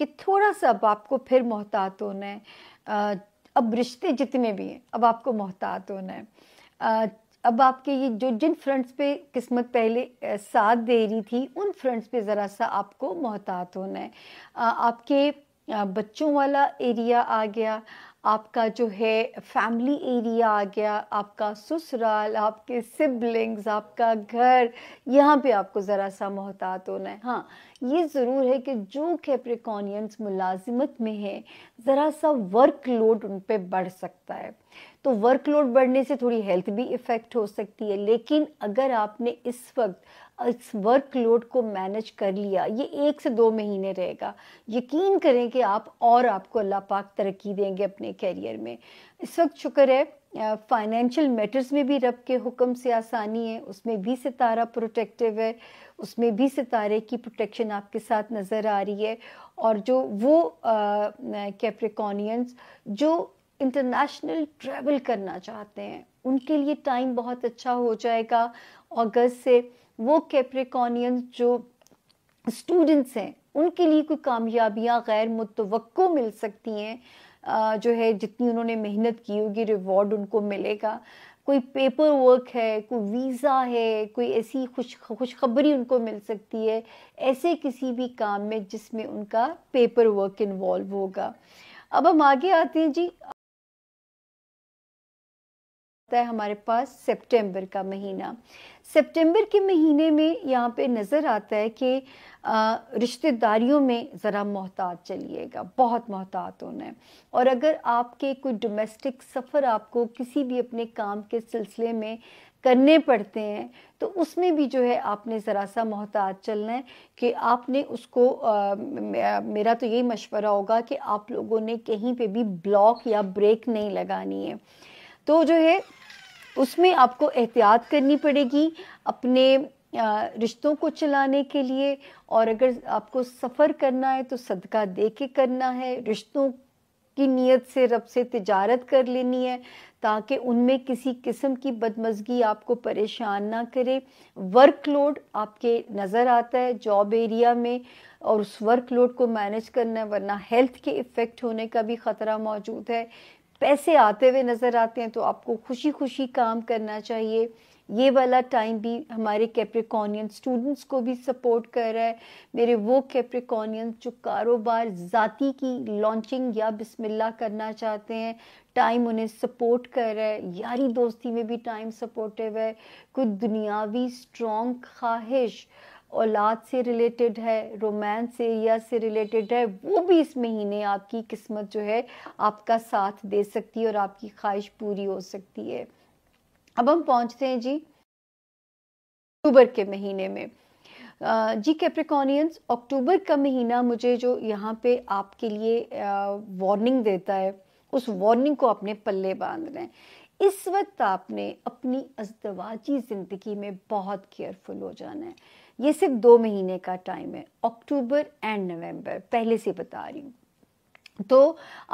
कि थोड़ा सा अब आपको फिर मोहतात होना है अब रिश्ते जितने भी हैं अब आपको मोहतात होना है अब आपके ये जो जिन फ्रंट्स पे किस्मत पहले साथ दे रही थी उन फ्रंट्स पे ज़रा सा आपको मोहतात होना है आपके बच्चों वाला एरिया आ गया आपका जो है फैमिली एरिया आ गया आपका ससुराल आपके सिबलिंग्स आपका घर यहाँ पे आपको ज़रा सा मोहतात होना है हाँ ये ज़रूर है कि जो कैप्रिकॉनियंस मुलाजिमत में है ज़रा सा वर्कलोड उन पर बढ़ सकता है तो वर्कलोड बढ़ने से थोड़ी हेल्थ भी इफ़ेक्ट हो सकती है लेकिन अगर आपने इस वक्त इस वर्कलोड को मैनेज कर लिया ये एक से दो महीने रहेगा यकीन करें कि आप और आपको अल्लाह पाक तरक्की देंगे अपने कैरियर में इस वक्त शुक्र है फाइनेंशियल मैटर्स में भी रब के हुक्म से आसानी है उसमें भी सितारा प्रोटेक्टिव है उसमें भी सितारे की प्रोटेक्शन आपके साथ नज़र आ रही है और जो वो कैप्रिकॉनियंस जो इंटरनेशनल ट्रैवल करना चाहते हैं उनके लिए टाइम बहुत अच्छा हो जाएगा अगस्त से वो कैप्रिकॉनियन जो स्टूडेंट्स हैं उनके लिए कोई कामयाबियाँ गैर मुतवक़ मिल सकती हैं जो है जितनी उन्होंने मेहनत की होगी रिवॉर्ड उनको मिलेगा कोई पेपर वर्क है कोई वीज़ा है कोई ऐसी खुश खुशखबरी उनको मिल सकती है ऐसे किसी भी काम में जिसमें उनका पेपर वर्क इन्वॉल्व होगा अब हम आगे आते हैं जी होता है हमारे पास सितंबर का महीना सितंबर के महीने में यहाँ पे नज़र आता है कि रिश्तेदारियों में ज़रा मोहताज चलिएगा बहुत मोहतात होना है और अगर आपके कोई डोमेस्टिक सफ़र आपको किसी भी अपने काम के सिलसिले में करने पड़ते हैं तो उसमें भी जो है आपने ज़रा सा मोहताज चलना है कि आपने उसको आ, मेरा तो यही मशवरा होगा कि आप लोगों ने कहीं पे भी ब्लॉक या ब्रेक नहीं लगानी है तो जो है उसमें आपको एहतियात करनी पड़ेगी अपने रिश्तों को चलाने के लिए और अगर आपको सफ़र करना है तो सदका दे के करना है रिश्तों की नीयत से रब से तजारत कर लेनी है ताकि उनमें किसी किस्म की बदमजगी आपको परेशान ना करे वर्कलोड आपके नज़र आता है जॉब एरिया में और उस वर्कलोड को मैनेज करना है वरना हेल्थ के इफ़ेक्ट होने का भी ख़तरा मौजूद है पैसे आते हुए नज़र आते हैं तो आपको खुशी खुशी काम करना चाहिए ये वाला टाइम भी हमारे कैप्रिकॉनियन स्टूडेंट्स को भी सपोर्ट कर रहा है मेरे वो कैप्रिकॉनियन जो कारोबार ज़ाती की लॉन्चिंग या बिस्मिल्लाह करना चाहते हैं टाइम उन्हें सपोर्ट कर रहा है यारी दोस्ती में भी टाइम सपोर्टिव है कुछ दुनियावी स्ट्रॉन्ग ख्वाहिश औलाद से रिलेटेड है रोमांस एरिया से रिलेटेड है वो भी इस महीने आपकी किस्मत जो है आपका साथ दे सकती है और आपकी ख्वाहिश पूरी हो सकती है अब हम पहुंचते हैं जी अक्टूबर के महीने में जी कैप्रिकॉनियंस अक्टूबर का महीना मुझे जो यहाँ पे आपके लिए वार्निंग देता है उस वार्निंग को अपने पल्ले बांधना है इस वक्त आपने अपनी अजदवाजी ज़िंदगी में बहुत केयरफुल हो जाना है ये सिर्फ दो महीने का टाइम है अक्टूबर एंड नवंबर पहले से बता रही हूँ तो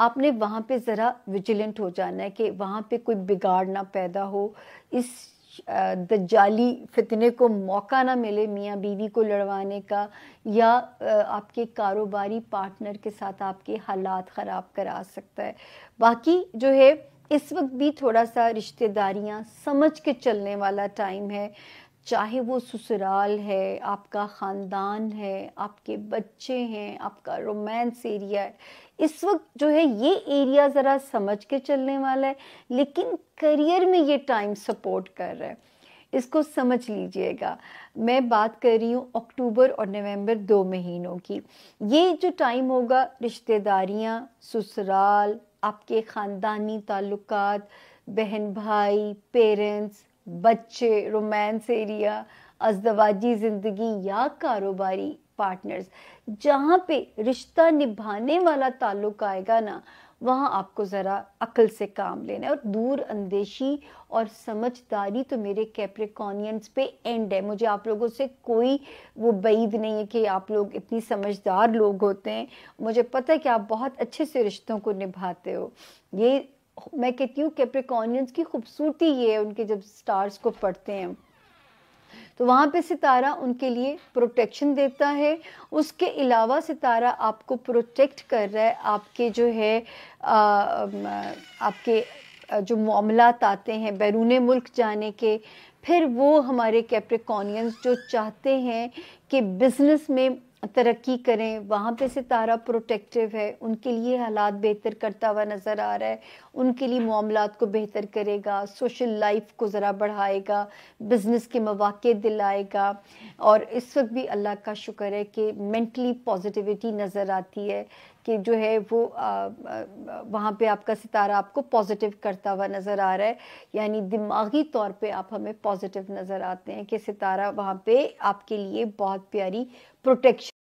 आपने वहाँ पे ज़रा विजिलेंट हो जाना है कि वहाँ पे कोई बिगाड़ ना पैदा हो इस दज्जाली फितने को मौका ना मिले मियाँ बीवी को लड़वाने का या आपके कारोबारी पार्टनर के साथ आपके हालात ख़राब करा सकता है बाकी जो है इस वक्त भी थोड़ा सा रिश्तेदारियाँ समझ के चलने वाला टाइम है चाहे वो ससुराल है आपका ख़ानदान है आपके बच्चे हैं आपका रोमांस एरिया है इस वक्त जो है ये एरिया ज़रा समझ के चलने वाला है लेकिन करियर में ये टाइम सपोर्ट कर रहा है इसको समझ लीजिएगा मैं बात कर रही हूँ अक्टूबर और नवंबर दो महीनों की ये जो टाइम होगा रिश्तेदारियाँ ससुराल आपके ख़ानदानी ताल्लुक बहन भाई पेरेंट्स बच्चे रोमांस एरिया अजदवाजी ज़िंदगी या कारोबारी पार्टनर्स जहाँ पे रिश्ता निभाने वाला ताल्लुक आएगा ना वहाँ आपको ज़रा अकल से काम लेना है और दूर अंदेशी और समझदारी तो मेरे कैप्रिकॉनियंस पे एंड है मुझे आप लोगों से कोई वो बैद नहीं है कि आप लोग इतनी समझदार लोग होते हैं मुझे पता है कि आप बहुत अच्छे से रिश्तों को निभाते हो ये मैं कहती हूँ कैप्रिकॉनियंस की खूबसूरती ये है उनके जब स्टार्स को पढ़ते हैं तो वहाँ पे सितारा उनके लिए प्रोटेक्शन देता है उसके अलावा सितारा आपको प्रोटेक्ट कर रहा है आपके जो है आ, आपके जो मामलात आते हैं बैरून मुल्क जाने के फिर वो हमारे कैप्रिकॉनियंस जो चाहते हैं कि बिज़नेस में तरक्की करें वहाँ पे सितारा प्रोटेक्टिव है उनके लिए हालात बेहतर करता हुआ नज़र आ रहा है उनके लिए मामला को बेहतर करेगा सोशल लाइफ को ज़रा बढ़ाएगा बिजनेस के मौाक़े दिलाएगा और इस वक्त भी अल्लाह का शुक्र है कि मेंटली पॉजिटिविटी नज़र आती है कि जो है वो वहाँ पे आपका सितारा आपको पॉजिटिव करता हुआ नज़र आ रहा है यानी दिमागी तौर पे आप हमें पॉजिटिव नज़र आते हैं कि सितारा वहाँ पे आपके लिए बहुत प्यारी प्रोटेक्शन